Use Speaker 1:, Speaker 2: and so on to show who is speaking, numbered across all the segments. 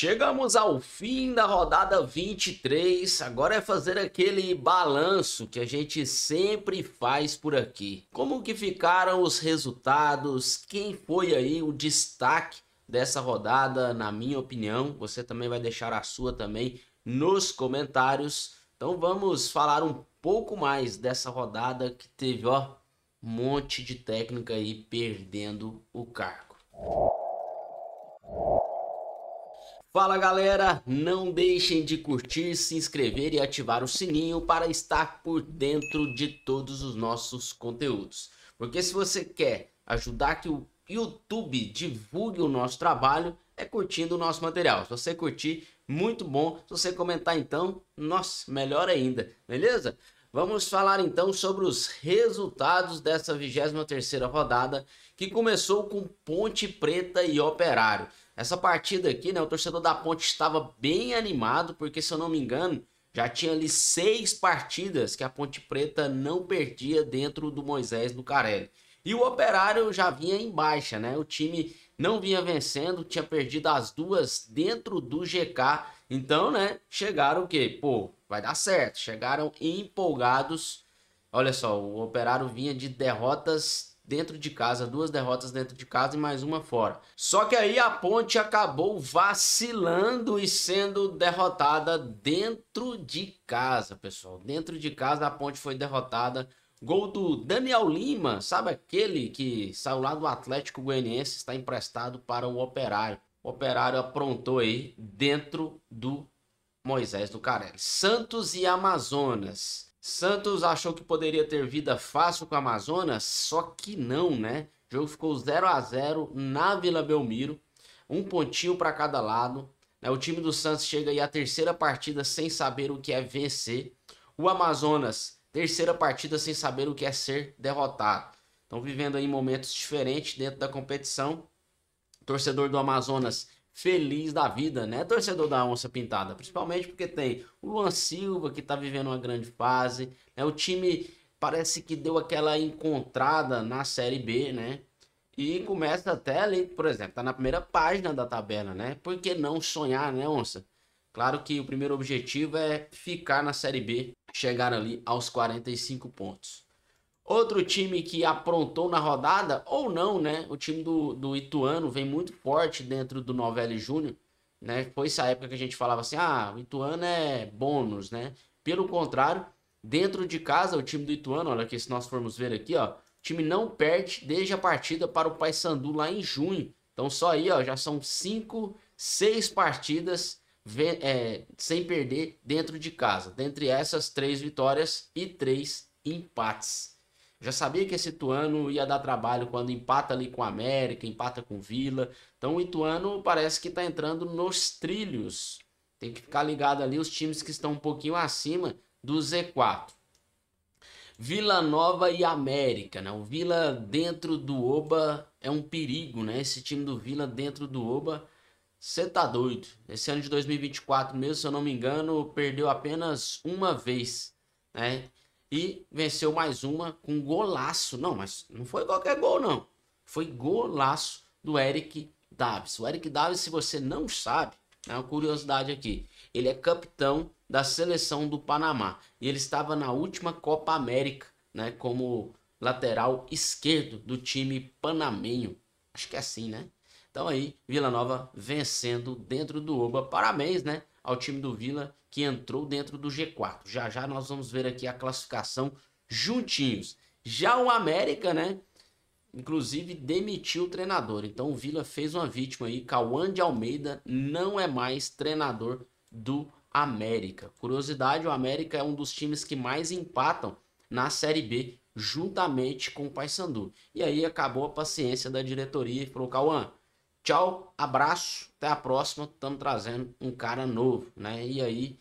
Speaker 1: Chegamos ao fim da rodada 23, agora é fazer aquele balanço que a gente sempre faz por aqui. Como que ficaram os resultados? Quem foi aí o destaque dessa rodada, na minha opinião? Você também vai deixar a sua também nos comentários. Então vamos falar um pouco mais dessa rodada que teve, ó, um monte de técnica aí perdendo o cargo. Fala galera, não deixem de curtir, se inscrever e ativar o sininho para estar por dentro de todos os nossos conteúdos. Porque se você quer ajudar que o YouTube divulgue o nosso trabalho, é curtindo o nosso material. Se você curtir, muito bom. Se você comentar então, nossa, melhor ainda, beleza? Vamos falar então sobre os resultados dessa 23ª rodada que começou com Ponte Preta e Operário. Essa partida aqui, né, o torcedor da Ponte estava bem animado, porque se eu não me engano, já tinha ali seis partidas que a Ponte Preta não perdia dentro do Moisés do Carelli. E o Operário já vinha em baixa, né? O time não vinha vencendo, tinha perdido as duas dentro do GK. Então, né, chegaram o quê? Pô, vai dar certo. Chegaram empolgados. Olha só, o Operário vinha de derrotas dentro de casa, duas derrotas dentro de casa e mais uma fora. Só que aí a Ponte acabou vacilando e sendo derrotada dentro de casa, pessoal. Dentro de casa a Ponte foi derrotada. Gol do Daniel Lima, sabe aquele que saiu lá do Atlético Goianiense, está emprestado para o Operário. O Operário aprontou aí dentro do Moisés do Carelli. Santos e Amazonas. Santos achou que poderia ter vida fácil com o Amazonas, só que não, né? O jogo ficou 0 a 0 na Vila Belmiro, um pontinho para cada lado. Né? O time do Santos chega aí à terceira partida sem saber o que é vencer. O Amazonas, terceira partida sem saber o que é ser derrotado. Estão vivendo aí momentos diferentes dentro da competição. torcedor do Amazonas feliz da vida, né, torcedor da Onça Pintada? Principalmente porque tem o Luan Silva, que tá vivendo uma grande fase, né, o time parece que deu aquela encontrada na Série B, né, e começa até ali, por exemplo, tá na primeira página da tabela, né, por que não sonhar, né, Onça? Claro que o primeiro objetivo é ficar na Série B, chegar ali aos 45 pontos. Outro time que aprontou na rodada, ou não, né? O time do, do Ituano vem muito forte dentro do Novelli Júnior, né? Foi essa época que a gente falava assim, ah, o Ituano é bônus, né? Pelo contrário, dentro de casa, o time do Ituano, olha que se nós formos ver aqui, ó, o time não perde desde a partida para o Paysandu lá em junho. Então só aí, ó, já são cinco, seis partidas é, sem perder dentro de casa. Dentre essas, três vitórias e três empates. Já sabia que esse Ituano ia dar trabalho quando empata ali com a América, empata com o Vila. Então o Ituano parece que está entrando nos trilhos. Tem que ficar ligado ali os times que estão um pouquinho acima do Z4. Vila Nova e América, né? O Vila dentro do Oba é um perigo, né? Esse time do Vila dentro do Oba, você tá doido. Esse ano de 2024 mesmo, se eu não me engano, perdeu apenas uma vez, né? e venceu mais uma com golaço. Não, mas não foi qualquer gol, não. Foi golaço do Eric Davis. O Eric Davis, se você não sabe, é uma curiosidade aqui. Ele é capitão da seleção do Panamá e ele estava na última Copa América, né, como lateral esquerdo do time panamenho. Acho que é assim, né? Então aí, Vila Nova vencendo dentro do Oba. Parabéns, né, ao time do Vila que entrou dentro do G4. Já já nós vamos ver aqui a classificação juntinhos. Já o América, né? Inclusive demitiu o treinador. Então o Vila fez uma vítima aí. Cauã de Almeida não é mais treinador do América. Curiosidade: o América é um dos times que mais empatam na Série B, juntamente com o Paysandu. E aí acabou a paciência da diretoria e falou: Cauã, tchau, abraço, até a próxima. Estamos trazendo um cara novo, né? E aí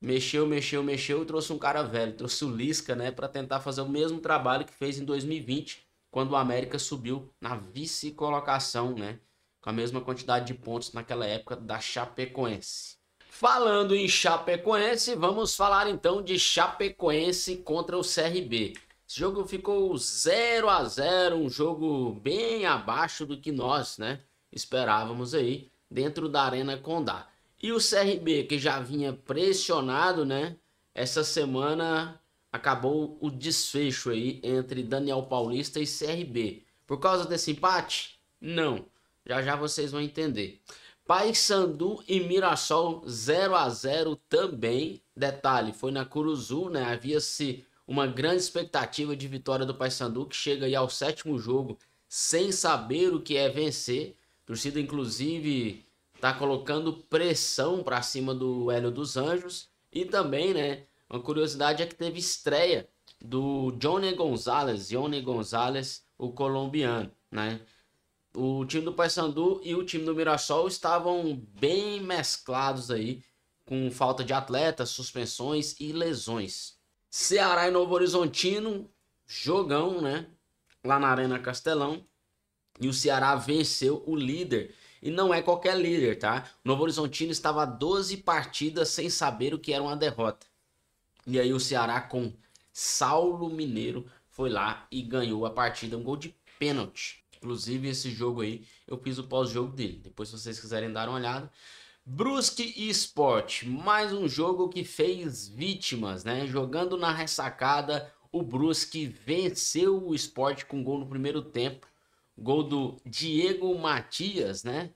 Speaker 1: mexeu, mexeu, mexeu e trouxe um cara velho, trouxe o Lisca, né, para tentar fazer o mesmo trabalho que fez em 2020, quando o América subiu na vice-colocação, né, com a mesma quantidade de pontos naquela época da Chapecoense. Falando em Chapecoense, vamos falar então de Chapecoense contra o CRB. Esse jogo ficou 0 a 0, um jogo bem abaixo do que nós, né, esperávamos aí dentro da Arena Condá. E o CRB, que já vinha pressionado, né? Essa semana acabou o desfecho aí entre Daniel Paulista e CRB. Por causa desse empate? Não. Já já vocês vão entender. Paysandu e Mirassol 0 a 0 também. Detalhe, foi na Curuzu, né? Havia-se uma grande expectativa de vitória do Paysandu, que chega aí ao sétimo jogo sem saber o que é vencer. torcida, inclusive, tá colocando pressão para cima do Hélio dos Anjos. E também, né, uma curiosidade é que teve estreia do Johnny Gonzalez, Johnny Gonzalez, o colombiano, né? O time do Paysandu e o time do Mirassol estavam bem mesclados aí, com falta de atletas, suspensões e lesões. Ceará e Novo Horizontino, jogão, né? Lá na Arena Castelão. E o Ceará venceu o líder e não é qualquer líder, tá? O Novo Horizontino estava 12 partidas sem saber o que era uma derrota. E aí o Ceará com Saulo Mineiro foi lá e ganhou a partida, um gol de pênalti. Inclusive esse jogo aí, eu fiz o pós-jogo dele. Depois se vocês quiserem dar uma olhada. Brusque e Sport, mais um jogo que fez vítimas, né? Jogando na ressacada, o Brusque venceu o Sport com gol no primeiro tempo gol do Diego Matias, né?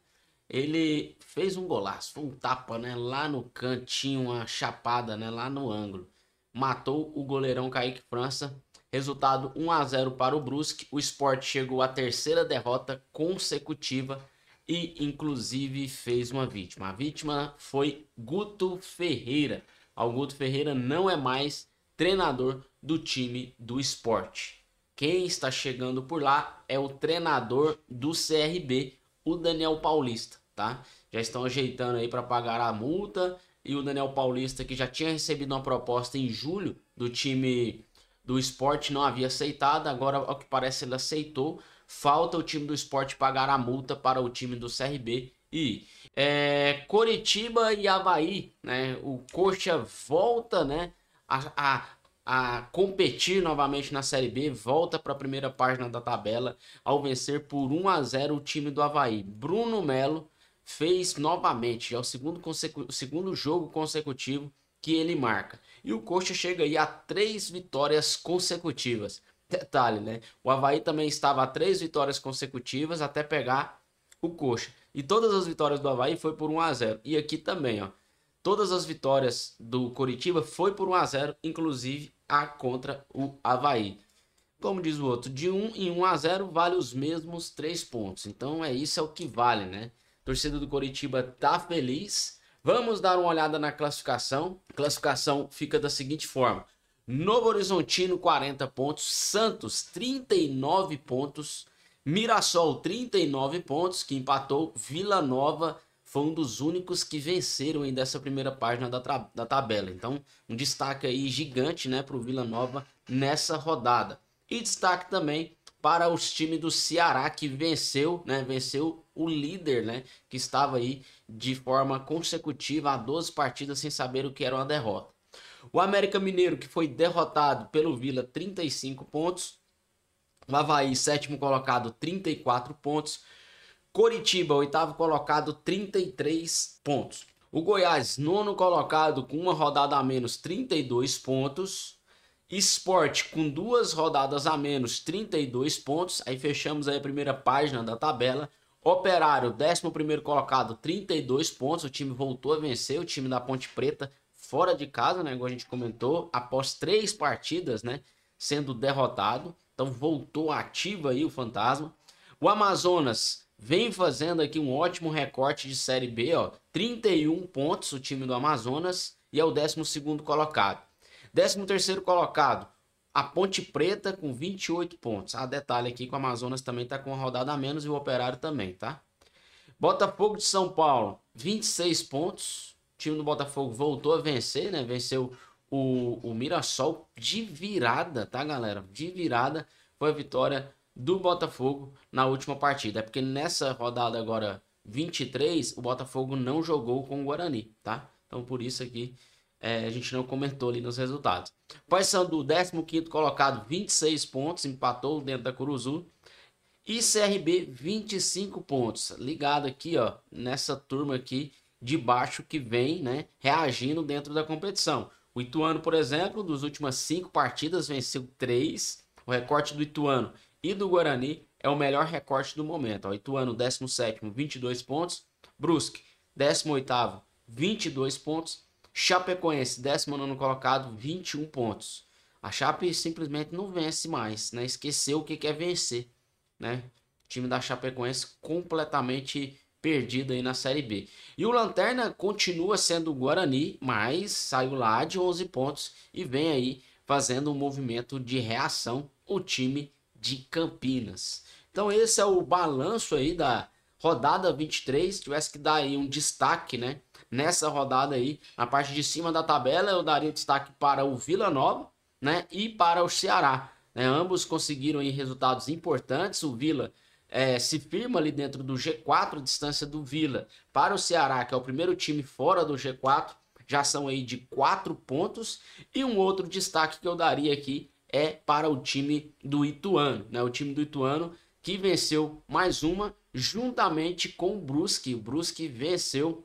Speaker 1: Ele fez um golaço, foi um tapa, né? Lá no cantinho, uma chapada, né? Lá no ângulo. Matou o goleirão Kaique França. Resultado 1 a 0 para o Brusque. O Sport chegou à terceira derrota consecutiva e inclusive fez uma vítima. A vítima foi Guto Ferreira. O Guto Ferreira não é mais treinador do time do esporte. Quem está chegando por lá é o treinador do CRB, o Daniel Paulista, tá? Já estão ajeitando aí para pagar a multa e o Daniel Paulista que já tinha recebido uma proposta em julho do time do esporte não havia aceitado, agora ao que parece ele aceitou. Falta o time do esporte pagar a multa para o time do CRB e é, Coritiba e Havaí, né? O Coxa volta, né? A, a, a competir novamente na Série B, volta para a primeira página da tabela ao vencer por 1 a 0 o time do Havaí. Bruno Melo fez novamente, é o segundo, consecu segundo jogo consecutivo que ele marca. E o Coxa chega aí a três vitórias consecutivas. Detalhe, né? O Havaí também estava a três vitórias consecutivas até pegar o Coxa. E todas as vitórias do Havaí foi por 1 a 0 E aqui também, ó. Todas as vitórias do Coritiba foi por 1 a 0, inclusive a contra o Havaí. Como diz o outro, de 1 em 1 a 0 vale os mesmos 3 pontos. Então é isso é o que vale, né? torcida do Coritiba tá feliz. Vamos dar uma olhada na classificação. A classificação fica da seguinte forma: Novo Horizontino 40 pontos, Santos 39 pontos, Mirassol 39 pontos que empatou, Vila Nova 39 foi um dos únicos que venceram aí dessa primeira página da, da tabela. Então, um destaque aí gigante né, para o Vila Nova nessa rodada. E destaque também para os times do Ceará que venceu, né, venceu o líder, né, que estava aí de forma consecutiva a 12 partidas sem saber o que era uma derrota. O América Mineiro que foi derrotado pelo Vila 35 pontos, o Havaí sétimo colocado 34 pontos, Coritiba, oitavo colocado, 33 pontos. O Goiás, nono colocado, com uma rodada a menos, 32 pontos. Esporte, com duas rodadas a menos, 32 pontos. Aí fechamos aí a primeira página da tabela. Operário, décimo primeiro colocado, 32 pontos. O time voltou a vencer, o time da Ponte Preta, fora de casa, né? Como a gente comentou, após três partidas, né? Sendo derrotado. Então voltou ativo aí o fantasma. O Amazonas, vem fazendo aqui um ótimo recorte de Série B, ó, 31 pontos o time do Amazonas e é o 12 colocado. 13 colocado, a Ponte Preta com 28 pontos. Ah, detalhe aqui que o Amazonas também está com uma rodada a menos e o Operário também, tá? Botafogo de São Paulo, 26 pontos. O time do Botafogo voltou a vencer, né? Venceu o, o Mirassol de virada, tá, galera? De virada foi a vitória do Botafogo na última partida. É porque nessa rodada agora 23, o Botafogo não jogou com o Guarani, tá? Então por isso aqui é, a gente não comentou ali nos resultados. Paysandu, 15 colocado, 26 pontos, empatou dentro da Curuzu. E CRB, 25 pontos. Ligado aqui, ó, nessa turma aqui de baixo que vem, né, reagindo dentro da competição. O Ituano, por exemplo, dos últimas cinco partidas, venceu três. O recorte do Ituano e do Guarani é o melhor recorte do momento. Ó, Ituano, 17, 22 pontos. Brusque, 18, 22 pontos. Chapecoense, 19 colocado, 21 pontos. A Chape simplesmente não vence mais, né? Esqueceu o que quer é vencer, né? O time da Chapecoense completamente perdido aí na Série B. E o Lanterna continua sendo o Guarani, mas saiu lá de 11 pontos e vem aí fazendo um movimento de reação o time de Campinas. Então esse é o balanço aí da rodada 23. tivesse que dar aí um destaque, né? Nessa rodada aí, na parte de cima da tabela, eu daria destaque para o Vila Nova, né? E para o Ceará. Né? Ambos conseguiram aí resultados importantes. O Vila é, se firma ali dentro do G4, distância do Vila para o Ceará, que é o primeiro time fora do G4, já são aí de quatro pontos. E um outro destaque que eu daria aqui é para o time do Ituano, né? O time do Ituano que venceu mais uma juntamente com o Brusque. O Brusque venceu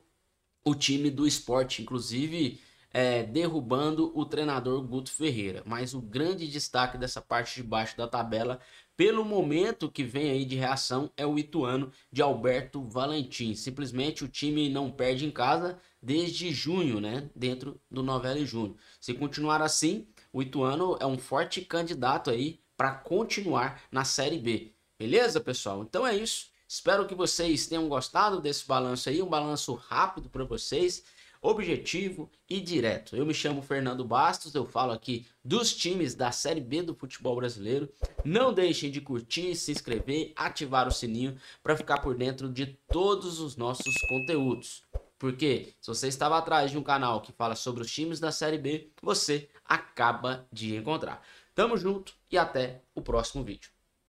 Speaker 1: o time do esporte, inclusive é, derrubando o treinador Guto Ferreira. Mas o grande destaque dessa parte de baixo da tabela, pelo momento que vem aí de reação, é o Ituano de Alberto Valentim. Simplesmente o time não perde em casa desde junho, né? Dentro do Novela e Junho. Se continuar assim, o Ituano é um forte candidato aí para continuar na Série B. Beleza, pessoal? Então é isso. Espero que vocês tenham gostado desse balanço aí, um balanço rápido para vocês, objetivo e direto. Eu me chamo Fernando Bastos, eu falo aqui dos times da Série B do futebol brasileiro. Não deixem de curtir, se inscrever, ativar o sininho para ficar por dentro de todos os nossos conteúdos. Porque se você estava atrás de um canal que fala sobre os times da Série B, você acaba de encontrar. Tamo junto e até o próximo vídeo.